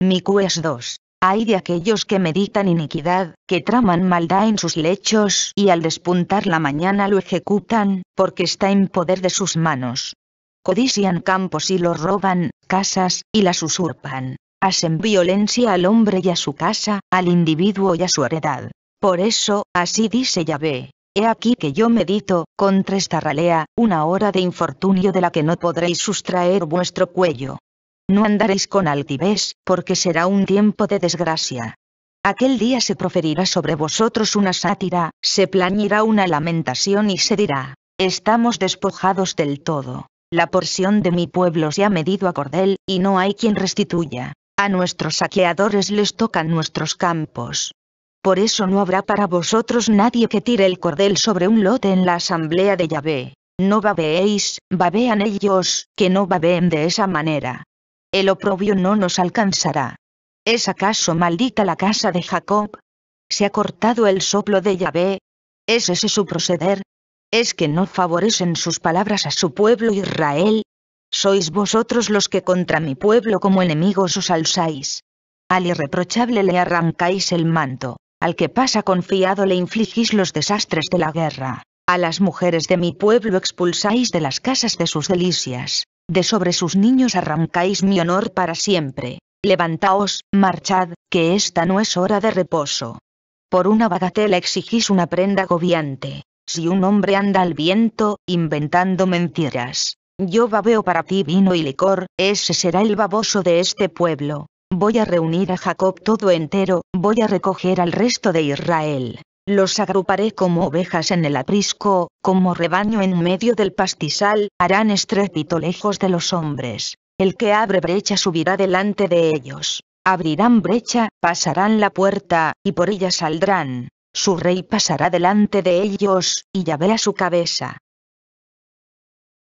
Mi es 2. Hay de aquellos que meditan iniquidad, que traman maldad en sus lechos y al despuntar la mañana lo ejecutan, porque está en poder de sus manos. Codician campos y los roban, casas, y las usurpan. Hacen violencia al hombre y a su casa, al individuo y a su heredad. Por eso, así dice Yahvé. He aquí que yo medito, contra esta ralea, una hora de infortunio de la que no podréis sustraer vuestro cuello. No andaréis con altivez, porque será un tiempo de desgracia. Aquel día se proferirá sobre vosotros una sátira, se plañirá una lamentación y se dirá, estamos despojados del todo. La porción de mi pueblo se ha medido a cordel, y no hay quien restituya. A nuestros saqueadores les tocan nuestros campos. Por eso no habrá para vosotros nadie que tire el cordel sobre un lote en la asamblea de Yahvé. No babeéis, babean ellos, que no babeen de esa manera el oprobio no nos alcanzará. ¿Es acaso maldita la casa de Jacob? ¿Se ha cortado el soplo de Yahvé? ¿Es ese su proceder? ¿Es que no favorecen sus palabras a su pueblo Israel? Sois vosotros los que contra mi pueblo como enemigos os alzáis. Al irreprochable le arrancáis el manto, al que pasa confiado le infligís los desastres de la guerra, a las mujeres de mi pueblo expulsáis de las casas de sus delicias, de sobre sus niños arrancáis mi honor para siempre. Levantaos, marchad, que esta no es hora de reposo. Por una bagatela exigís una prenda gobiante. Si un hombre anda al viento, inventando mentiras. Yo babeo para ti vino y licor, ese será el baboso de este pueblo. Voy a reunir a Jacob todo entero, voy a recoger al resto de Israel. Los agruparé como ovejas en el aprisco, como rebaño en medio del pastizal, harán estrépito lejos de los hombres. El que abre brecha subirá delante de ellos. Abrirán brecha, pasarán la puerta, y por ella saldrán. Su rey pasará delante de ellos, y a su cabeza.